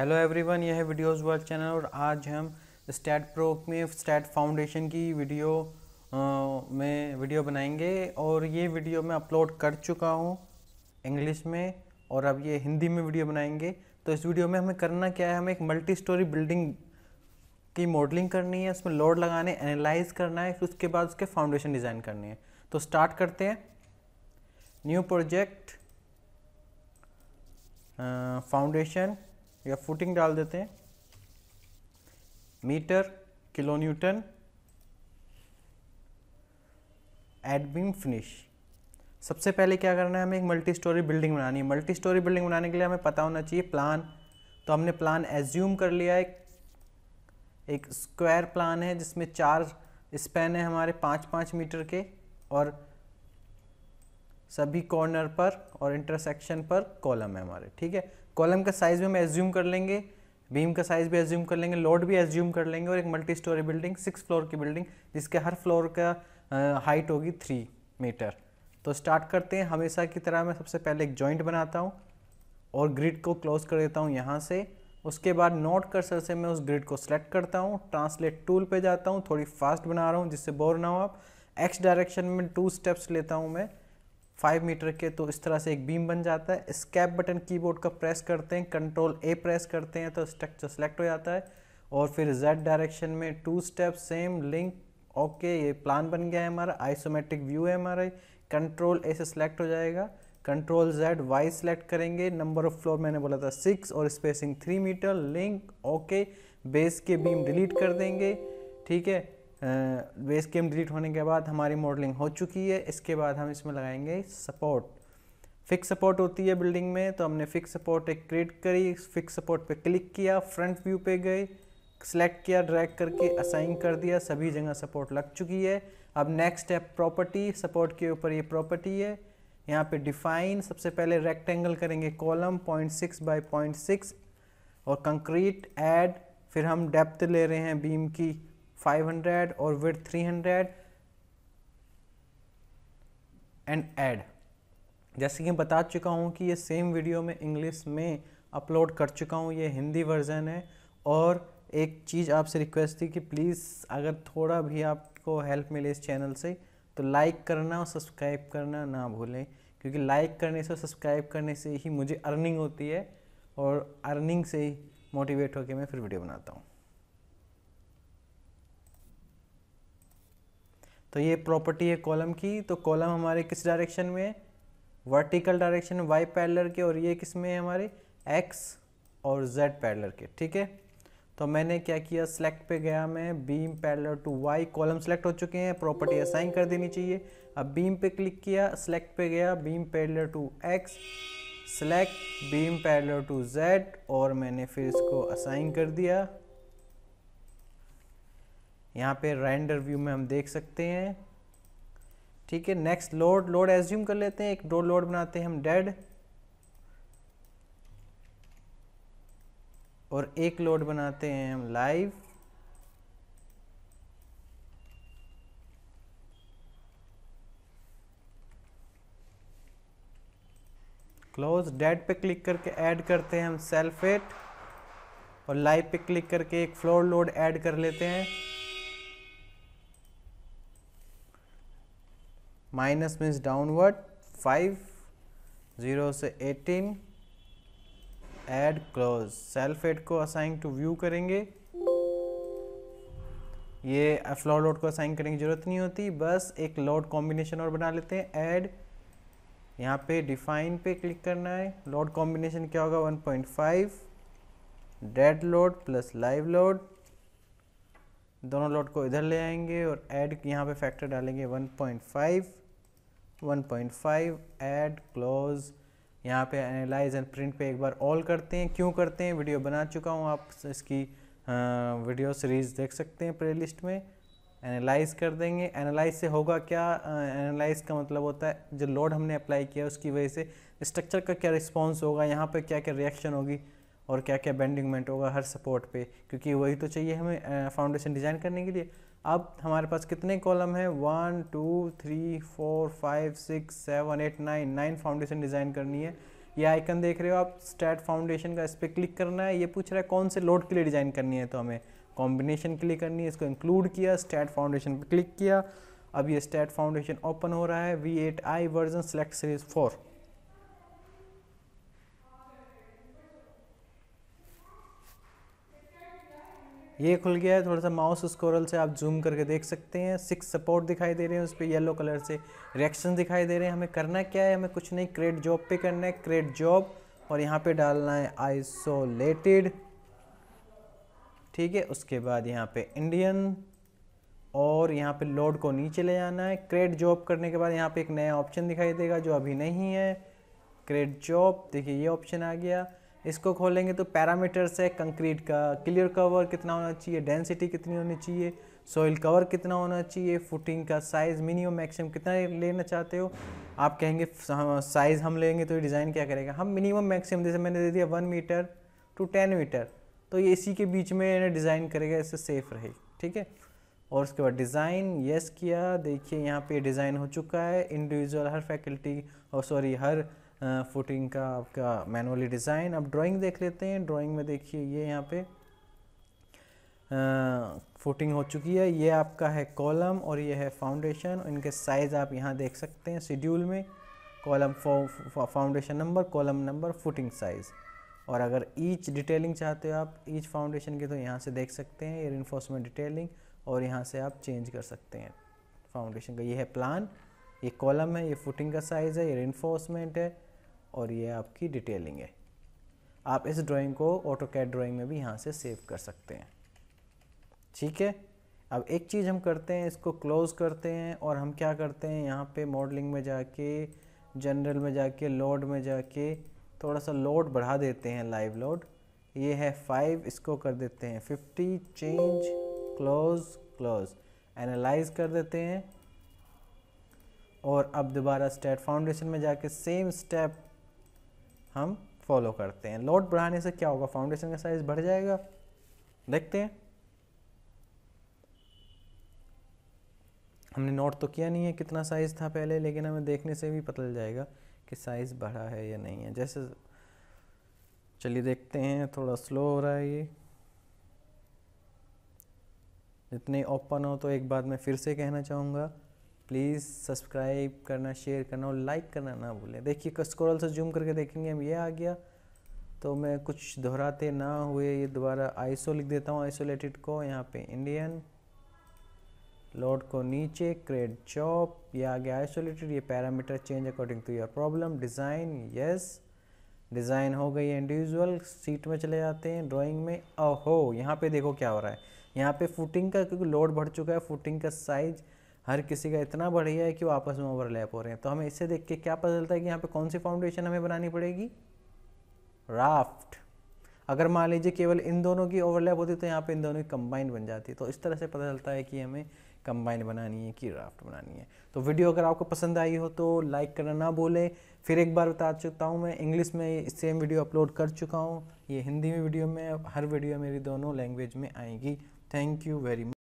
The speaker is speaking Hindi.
हेलो एवरीवन यह है वीडियोस वर्ल्ड चैनल और आज हम स्टैट प्रो में स्टैट फाउंडेशन की वीडियो आ, में वीडियो बनाएंगे और ये वीडियो मैं अपलोड कर चुका हूँ इंग्लिश में और अब ये हिंदी में वीडियो बनाएंगे तो इस वीडियो में हमें करना क्या है हमें एक मल्टी स्टोरी बिल्डिंग की मॉडलिंग करनी है उसमें लोड लगाने एनालाइज करना है फिर उसके बाद उसके फाउंडेशन डिज़ाइन करनी है तो स्टार्ट करते हैं न्यू प्रोजेक्ट फाउंडेशन या फुटिंग डाल देते हैं metre kilo newton add finish सबसे पहले क्या करना है हमें एक मल्टी स्टोरी बिल्डिंग बनानी है मल्टी स्टोरी बिल्डिंग बनाने के लिए हमें पता होना चाहिए प्लान तो हमने प्लान एज्यूम कर लिया एक एक स्क्वायर प्लान है जिसमें चार स्पैन है हमारे पाँच पाँच मीटर के और सभी कॉर्नर पर और इंटरसेक्शन पर कॉलम है हमारे ठीक है कॉलम का साइज भी हम एज्यूम कर लेंगे बीम का साइज भी एज्यूम कर लेंगे लोड भी एज्यूम कर लेंगे और एक multi storey building six floor की बिल्डिंग जिसके हर फ्लोर का हाइट होगी थ्री मीटर तो स्टार्ट करते हैं हमेशा की तरह मैं सबसे पहले एक जॉइंट बनाता हूँ और ग्रिड को क्लोज कर देता हूँ यहाँ से उसके बाद नोट कर्सर से मैं उस ग्रिड को सेलेक्ट करता हूँ ट्रांसलेट टूल पे जाता हूँ थोड़ी फास्ट बना रहा हूँ जिससे बोर ना हो आप एक्स डायरेक्शन में टू स्टेप्स लेता हूँ मैं फाइव मीटर के तो इस तरह से एक बीम बन जाता है स्कैप बटन कीबोर्ड का प्रेस करते हैं कंट्रोल ए प्रेस करते हैं तो स्ट्रक्चर सेलेक्ट हो जाता है और फिर जेड डायरेक्शन में two step same link okay ये प्लान बन गया है हमारा आइसोमेट्रिक व्यू है हमारा कंट्रोल ए से सेलेक्ट हो जाएगा कंट्रोल जेड वाई सेलेक्ट करेंगे नंबर ऑफ फ्लोर मैंने बोला था सिक्स और spacing three metre link okay base के बीम डिलीट कर देंगे ठीक है बेस केम डिलीट होने के बाद हमारी मॉडलिंग हो चुकी है इसके बाद हम इसमें लगाएंगे सपोर्ट फिक्स सपोर्ट होती है बिल्डिंग में तो हमने फिक्स सपोर्ट एक क्रिएट करी फिक्स सपोर्ट पे क्लिक किया फ्रंट व्यू पे गए सेलेक्ट किया ड्रैग करके असाइन कर दिया सभी जगह सपोर्ट लग चुकी है अब नेक्स्ट है प्रॉपर्टी सपोर्ट के ऊपर ये प्रॉपर्टी है यहाँ पे डिफाइन सबसे पहले रेक्टेंगल करेंगे column point six by point six और कंक्रीट एड फिर हम डेप्थ ले रहे हैं बीम की 500 और थ्री 300 एंड ऐड जैसे कि बता चुका हूँ कि ये सेम वीडियो में इंग्लिश में अपलोड कर चुका हूँ ये हिंदी वर्जन है और एक चीज़ आपसे रिक्वेस्ट थी कि प्लीज़ अगर थोड़ा भी आपको हेल्प मिले इस चैनल से तो लाइक करना और सब्सक्राइब करना ना भूलें क्योंकि लाइक करने से और सब्सक्राइब करने से ही मुझे अर्निंग होती है और अर्निंग से ही मोटिवेट होकर मैं फिर वीडियो बनाता हूँ तो ये प्रॉपर्टी है कॉलम की तो कॉलम हमारे किस डायरेक्शन में है वर्टिकल डायरेक्शन वाई पैडलर के और ये किस में है हमारे एक्स और जेड पैडलर के ठीक है तो मैंने क्या किया सेलेक्ट पे गया मैं beam parallel to Y column select हो चुके हैं प्रॉपर्टी असाइन कर देनी चाहिए अब बीम पे क्लिक किया सेलेक्ट पे गया beam parallel to X select beam parallel to Z और मैंने फिर इसको असाइन कर दिया यहाँ पे रेंडर व्यू में हम देख सकते हैं ठीक है नेक्स्ट लोड लोड एज्यूम कर लेते हैं एक डो लोड बनाते हैं हम डेड और एक लोड बनाते हैं हम लाइव क्लोज डेड पे क्लिक करके ऐड करते हैं हम सेल्फेट और लाइव पे क्लिक करके एक फ्लोर लोड ऐड कर लेते हैं minus means downward five zero से eighteen add close self add को असाइन टू व्यू करेंगे ये फ्लोर लोड को असाइन करने की ज़रूरत नहीं होती बस एक लोड कॉम्बिनेशन और बना लेते हैं ऐड यहाँ पे डिफाइन पे क्लिक करना है लोड कॉम्बिनेशन क्या होगा 1.5 dead load plus live load दोनों लोड को इधर ले आएंगे और ऐड यहाँ पे फैक्टर डालेंगे 1.5 1.5 ऐड क्लोज यहाँ पे एनालाइज एंड प्रिंट पे एक बार ऑल करते हैं क्यों करते हैं वीडियो बना चुका हूँ आप इसकी वीडियो सीरीज़ देख सकते हैं प्ले लिस्ट में एनालाइज कर देंगे एनालाइज से होगा क्या एनालाइज का मतलब होता है जो लोड हमने अप्लाई किया उसकी वजह से स्ट्रक्चर का क्या रिस्पॉन्स होगा यहाँ पर क्या क्या रिएक्शन होगी और क्या क्या बेंडिंगमेंट होगा हर सपोर्ट पे क्योंकि वही तो चाहिए हमें फाउंडेशन डिज़ाइन करने के लिए अब हमारे पास कितने कॉलम हैं one two three four five six seven eight nine nine foundation design करनी है ये आइकन देख रहे हो आप स्टैट फाउंडेशन का इस पर क्लिक करना है ये पूछ रहा है कौन से लोड के लिए डिज़ाइन करनी है तो हमें कॉम्बिनेशन के लिए करनी है इसको इंक्लूड किया स्टैट फाउंडेशन पर क्लिक किया अब ये स्टैट फाउंडेशन ओपन हो रहा है V eight I version select series four ये खुल गया है थोड़ा सा माउस स्कोरल से आप जूम करके देख सकते हैं सिक्स सपोर्ट दिखाई दे रहे हैं उस पर येलो कलर से रिएक्शन दिखाई दे रहे हैं हमें करना क्या है हमें कुछ नहीं क्रेट जॉब पे करना है क्रेट जॉब और यहाँ पे डालना है आइसोलेटेड ठीक है उसके बाद यहाँ पे इंडियन और यहाँ पे लोड को नीचे ले जाना है क्रेट जॉब करने के बाद यहाँ पे एक नया ऑप्शन दिखाई देगा जो अभी नहीं है क्रेट जॉब देखिए ये ऑप्शन आ गया इसको खोलेंगे तो पैरामीटर्स है कंक्रीट का क्लियर कवर कितना होना चाहिए डेंसिटी कितनी होनी चाहिए सॉइल कवर कितना होना चाहिए फुटिंग का साइज़ मिनिमम मैक्सिमम कितना लेना चाहते हो आप कहेंगे हाँ, साइज़ हम लेंगे तो डिज़ाइन क्या करेगा हम मिनिमम मैक्सिमम जैसे मैंने दे दिया one metre to ten metre तो ये इसी के बीच में डिज़ाइन करेगा इससे सेफ़ रहेगी ठीक है और उसके बाद डिज़ाइन येस किया देखिए यहाँ पे डिज़ाइन हो चुका है इंडिविजुअल हर फैकल्टी और सॉरी हर फुटिंग का आपका मैनुअली डिज़ाइन अब ड्राइंग देख लेते हैं ड्राइंग में देखिए ये यहाँ पे फुटिंग हो चुकी है ये आपका है कॉलम और ये है फाउंडेशन इनके साइज़ आप यहाँ देख सकते हैं शेड्यूल में column foundation number column number footing size और अगर ईच डिटेलिंग चाहते हो आप ईच फाउंडेशन की तो यहाँ से देख सकते हैं ये इन्फोर्समेंट डिटेलिंग और यहाँ से आप चेंज कर सकते हैं फाउंडेशन का ये है प्लान ये कॉलम है ये फुटिंग का साइज़ है ये इन्फोर्समेंट है और ये आपकी डिटेलिंग है आप इस ड्राइंग को ऑटो कैट ड्राइंग में भी यहाँ से सेव कर सकते हैं ठीक है अब एक चीज़ हम करते हैं इसको क्लोज़ करते हैं और हम क्या करते हैं यहाँ पे मॉडलिंग में जाके जनरल में जाके लोड में जाके थोड़ा सा लोड बढ़ा देते हैं लाइव लोड ये है फाइव इसको कर देते हैं fifty change close close analyse कर देते हैं और अब दोबारा स्टेट फाउंडेशन में जाके सेम स्टेप हम फॉलो करते हैं लोड बढ़ाने से क्या होगा फाउंडेशन का साइज बढ़ जाएगा देखते हैं हमने नोट तो किया नहीं है कितना साइज़ था पहले लेकिन हमें देखने से भी पता चल जाएगा कि साइज़ बढ़ा है या नहीं है जैसे चलिए देखते हैं थोड़ा स्लो हो रहा है ये जितने ओपन हो तो एक बात मैं फिर से कहना चाहूँगा प्लीज़ सब्सक्राइब करना शेयर करना और लाइक करना ना भूलें देखिए स्क्रॉल से जूम करके देखेंगे हम ये आ गया तो मैं कुछ दोहराते ना हुए ये दोबारा आइसो लिख देता हूँ आइसोलेटेड को यहाँ पे इंडियन लोड को नीचे क्रेड चॉप ये आ गया आइसोलेटेड ये parameter change according to your problem design yes design हो गई है इंडिविजुअल सीट में चले जाते हैं ड्राइंग में ओहो यहाँ पे देखो क्या हो रहा है यहाँ पे फुटिंग का क्योंकि लोड बढ़ चुका है फुटिंग का साइज़ हर किसी का इतना बढ़िया है कि वो आपस में ओवरलैप हो रहे हैं तो हमें इससे देख के क्या पता चलता है कि यहाँ पे कौन सी फाउंडेशन हमें बनानी पड़ेगी राफ्ट अगर मान लीजिए केवल इन दोनों की ओवरलैप होती तो यहाँ पे इन दोनों की कंबाइन बन जाती तो इस तरह से पता चलता है कि हमें कंबाइन बनानी है कि राफ्ट बनानी है तो वीडियो अगर आपको पसंद आई हो तो लाइक करना ना भूलें फिर एक बार बता चुका हूँ मैं इंग्लिश में सेम वीडियो अपलोड कर चुका हूँ ये हिंदी में वीडियो में हर वीडियो मेरी दोनों लैंग्वेज में आएगी थैंक यू वेरी मच